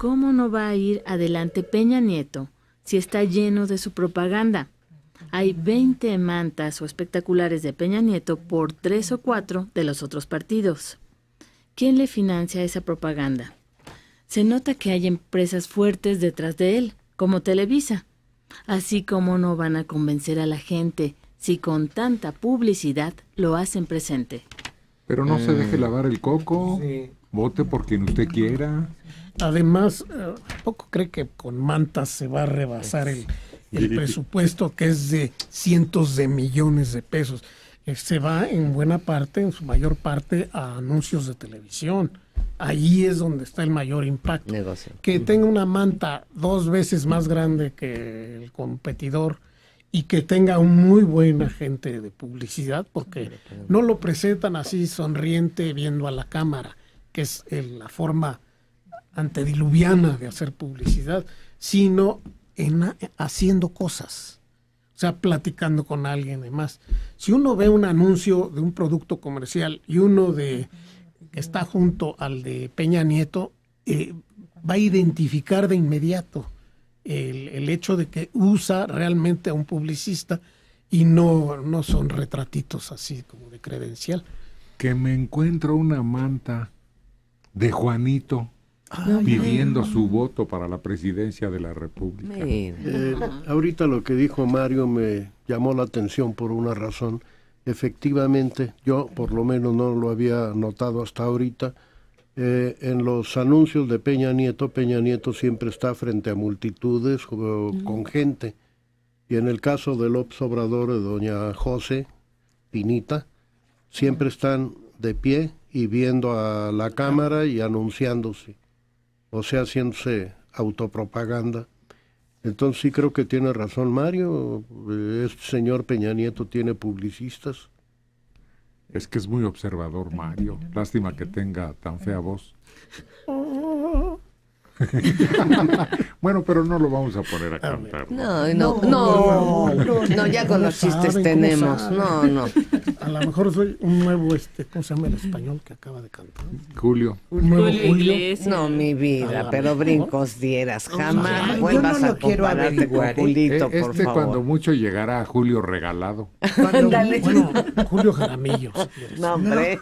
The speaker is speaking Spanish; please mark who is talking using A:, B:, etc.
A: ¿Cómo no va a ir adelante Peña Nieto si está lleno de su propaganda? Hay 20 mantas o espectaculares de Peña Nieto por tres o cuatro de los otros partidos. ¿Quién le financia esa propaganda? Se nota que hay empresas fuertes detrás de él, como Televisa. Así como no van a convencer a la gente si con tanta publicidad lo hacen presente.
B: Pero no se deje mm. lavar el coco. Sí vote por quien usted quiera.
A: Además, eh, ¿poco cree que con mantas se va a rebasar el, presupuesto que es de cientos de millones de pesos? Eh, se va en buena parte, en su mayor parte, a anuncios de televisión. Ahí es donde está el mayor impacto. Que tenga una manta dos veces más grande que el competidor y que tenga un muy buen agente de publicidad, porque no lo presentan así sonriente viendo a la cámara que es eh, la forma antediluviana de hacer publicidad, sino en, haciendo cosas, o sea, platicando con alguien y más. Si uno ve un anuncio de un producto comercial y uno de que está junto al de Peña Nieto, eh, va a identificar de inmediato el, el, hecho de que usa realmente a un publicista y no, no son retratitos así como de credencial.
B: Que me encuentro una manta de Juanito pidiendo su voto para la presidencia de la República. Eh,
C: ahorita lo que dijo Mario me llamó la atención por una razón. Efectivamente, yo por lo menos no lo había notado hasta ahorita. Eh, en los anuncios de Peña Nieto, Peña Nieto siempre está frente a multitudes con gente. Y en el caso del Obrador, de doña José Pinita, siempre están de pie y viendo a la cámara y anunciándose, o sea, haciéndose autopropaganda. Entonces sí creo que tiene razón Mario, eh, este señor Peña Nieto tiene publicistas. Es que es
B: muy observador Mario, lástima que tenga tan fea voz. bueno, pero no lo vamos a poner a cantar. No, no, no, ya con los chistes tenemos. No, no.
A: A lo mejor soy un nuevo, este, ¿cómo se llama el español que acaba de cantar?
B: Julio.
C: Julio. No, mi vida, pero brincos dieras. Jamás vuelvas a compararte ¿eh? con Julito, eh, por este favor. cuando
B: mucho llegará Julio regalado.
C: Julio Jaramillo. No, hombre.